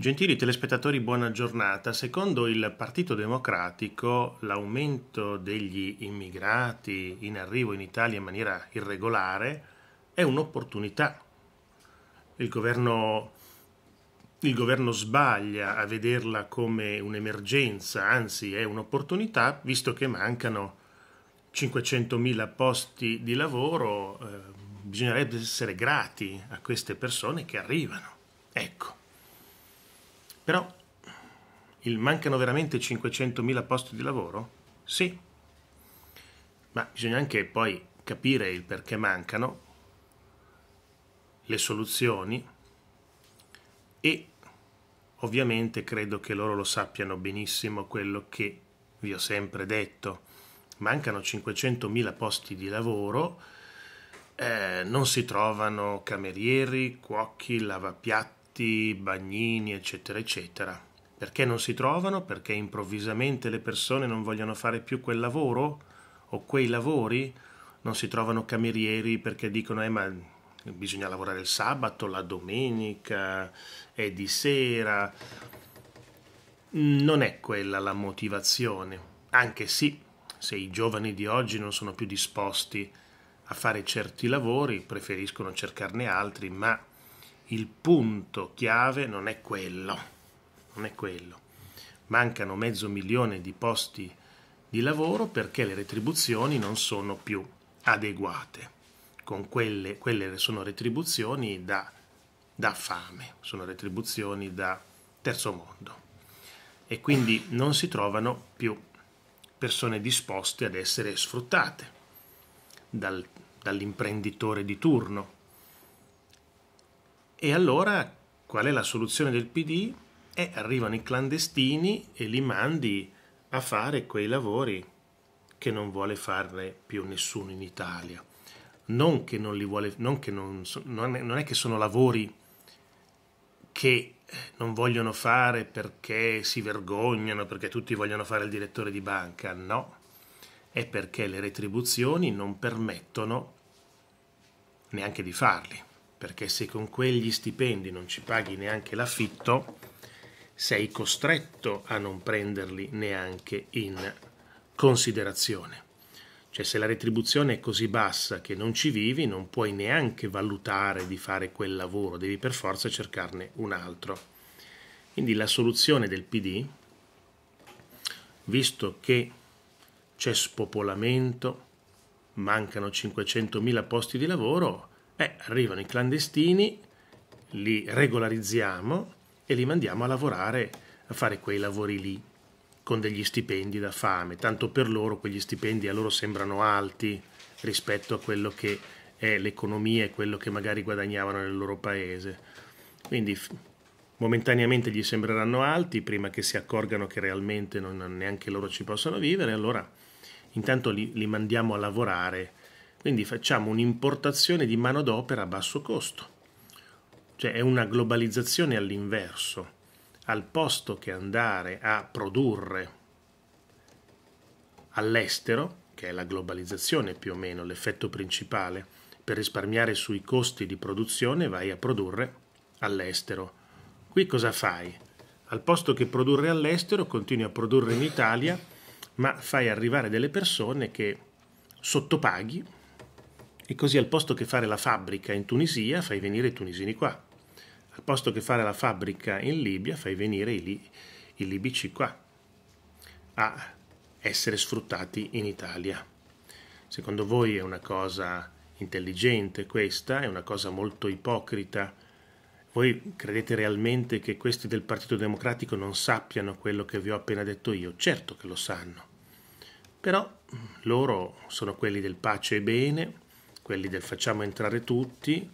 Gentili telespettatori, buona giornata. Secondo il Partito Democratico l'aumento degli immigrati in arrivo in Italia in maniera irregolare è un'opportunità. Il governo, il governo sbaglia a vederla come un'emergenza, anzi è un'opportunità, visto che mancano 500.000 posti di lavoro, eh, bisognerebbe essere grati a queste persone che arrivano. Però il mancano veramente 500.000 posti di lavoro? Sì. Ma bisogna anche poi capire il perché mancano, le soluzioni e ovviamente credo che loro lo sappiano benissimo quello che vi ho sempre detto. Mancano 500.000 posti di lavoro, eh, non si trovano camerieri, cuochi, lavapiatti, Moratti, Bagnini, eccetera, eccetera. Perché non si trovano? Perché improvvisamente le persone non vogliono fare più quel lavoro o quei lavori? Non si trovano camerieri perché dicono eh ma bisogna lavorare il sabato, la domenica, è di sera. Non è quella la motivazione, anche sì, se i giovani di oggi non sono più disposti a fare certi lavori, preferiscono cercarne altri, ma il punto chiave non è quello, non è quello. Mancano mezzo milione di posti di lavoro perché le retribuzioni non sono più adeguate. Con quelle, quelle sono retribuzioni da, da fame, sono retribuzioni da terzo mondo e quindi non si trovano più persone disposte ad essere sfruttate dal, dall'imprenditore di turno e allora qual è la soluzione del PD? Eh, arrivano i clandestini e li mandi a fare quei lavori che non vuole farne più nessuno in Italia. Non che non li vuole, non che non, non è che sono lavori che non vogliono fare perché si vergognano, perché tutti vogliono fare il direttore di banca, no, è perché le retribuzioni non permettono neanche di farli perché se con quegli stipendi non ci paghi neanche l'affitto, sei costretto a non prenderli neanche in considerazione. Cioè se la retribuzione è così bassa che non ci vivi, non puoi neanche valutare di fare quel lavoro, devi per forza cercarne un altro. Quindi la soluzione del PD, visto che c'è spopolamento, mancano 500.000 posti di lavoro, eh, arrivano i clandestini, li regolarizziamo e li mandiamo a lavorare, a fare quei lavori lì, con degli stipendi da fame. Tanto per loro quegli stipendi a loro sembrano alti rispetto a quello che è l'economia e quello che magari guadagnavano nel loro paese. Quindi momentaneamente gli sembreranno alti prima che si accorgano che realmente non, neanche loro ci possono vivere, allora intanto li, li mandiamo a lavorare quindi facciamo un'importazione di manodopera a basso costo, cioè è una globalizzazione all'inverso, al posto che andare a produrre all'estero, che è la globalizzazione più o meno, l'effetto principale, per risparmiare sui costi di produzione vai a produrre all'estero. Qui cosa fai? Al posto che produrre all'estero continui a produrre in Italia, ma fai arrivare delle persone che sottopaghi e così al posto che fare la fabbrica in Tunisia, fai venire i tunisini qua. Al posto che fare la fabbrica in Libia, fai venire i, li, i libici qua a essere sfruttati in Italia. Secondo voi è una cosa intelligente questa? È una cosa molto ipocrita? Voi credete realmente che questi del Partito Democratico non sappiano quello che vi ho appena detto io? Certo che lo sanno. Però mm, loro sono quelli del pace e bene, quelli del facciamo entrare tutti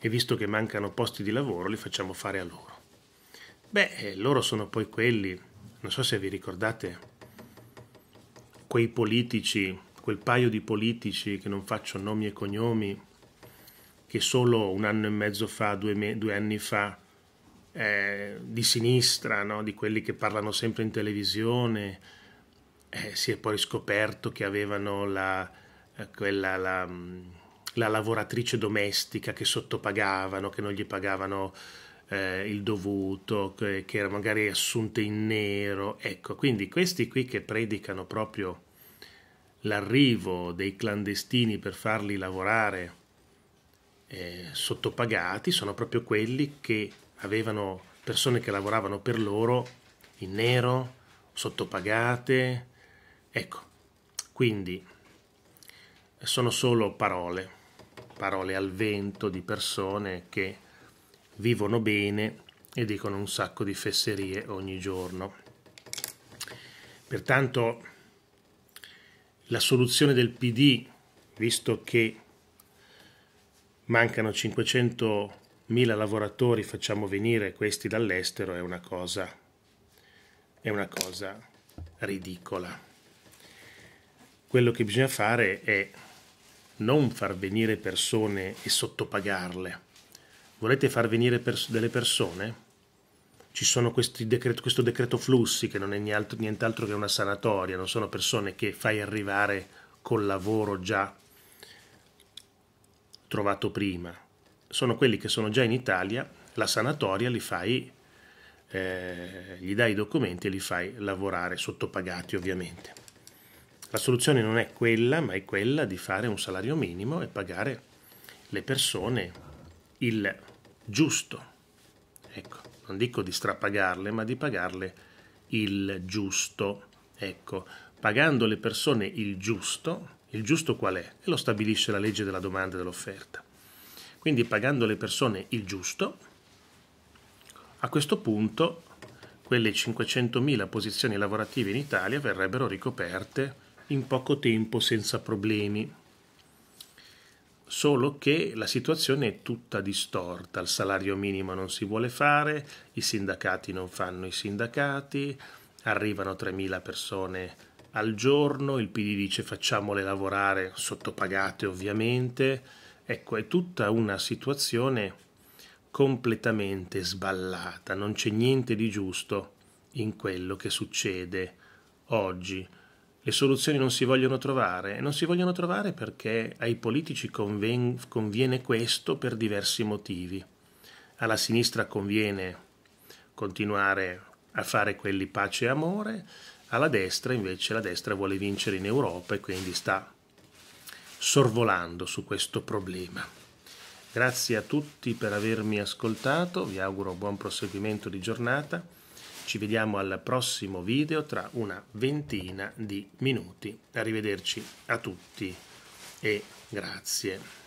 e visto che mancano posti di lavoro li facciamo fare a loro. Beh, eh, loro sono poi quelli, non so se vi ricordate, quei politici, quel paio di politici che non faccio nomi e cognomi, che solo un anno e mezzo fa, due, me, due anni fa, eh, di sinistra, no? di quelli che parlano sempre in televisione, eh, si è poi scoperto che avevano la, eh, quella, la, mm, la lavoratrice domestica che sottopagavano, che non gli pagavano eh, il dovuto, che, che erano magari assunte in nero. Ecco, quindi questi qui che predicano proprio l'arrivo dei clandestini per farli lavorare eh, sottopagati sono proprio quelli che avevano persone che lavoravano per loro in nero, sottopagate. Ecco, quindi sono solo parole parole al vento di persone che vivono bene e dicono un sacco di fesserie ogni giorno. Pertanto la soluzione del PD, visto che mancano 500.000 lavoratori, facciamo venire questi dall'estero, è una cosa, è una cosa ridicola. Quello che bisogna fare è non far venire persone e sottopagarle. Volete far venire pers- delle persone? Ci sono decret- questo decreto flussi che non è nient'altro che una sanatoria, non sono persone che fai arrivare col lavoro già trovato prima. Sono quelli che sono già in Italia, la sanatoria li fai, eh, gli dai i documenti e li fai lavorare, sottopagati ovviamente. La soluzione non è quella, ma è quella di fare un salario minimo e pagare le persone il giusto. Ecco, non dico di strapagarle, ma di pagarle il giusto. Ecco, pagando le persone il giusto, il giusto qual è? E lo stabilisce la legge della domanda e dell'offerta. Quindi pagando le persone il giusto, a questo punto quelle 500.000 posizioni lavorative in Italia verrebbero ricoperte in poco tempo senza problemi. Solo che la situazione è tutta distorta, il salario minimo non si vuole fare, i sindacati non fanno i sindacati, arrivano 3.000 persone al giorno, il PD dice facciamole lavorare sottopagate ovviamente, ecco è tutta una situazione completamente sballata, non c'è niente di giusto in quello che succede oggi le soluzioni non si vogliono trovare e non si vogliono trovare perché ai politici conven- conviene questo per diversi motivi. Alla sinistra conviene continuare a fare quelli pace e amore, alla destra invece la destra vuole vincere in Europa e quindi sta sorvolando su questo problema. Grazie a tutti per avermi ascoltato, vi auguro buon proseguimento di giornata ci vediamo al prossimo video tra una ventina di minuti. Arrivederci a tutti e grazie.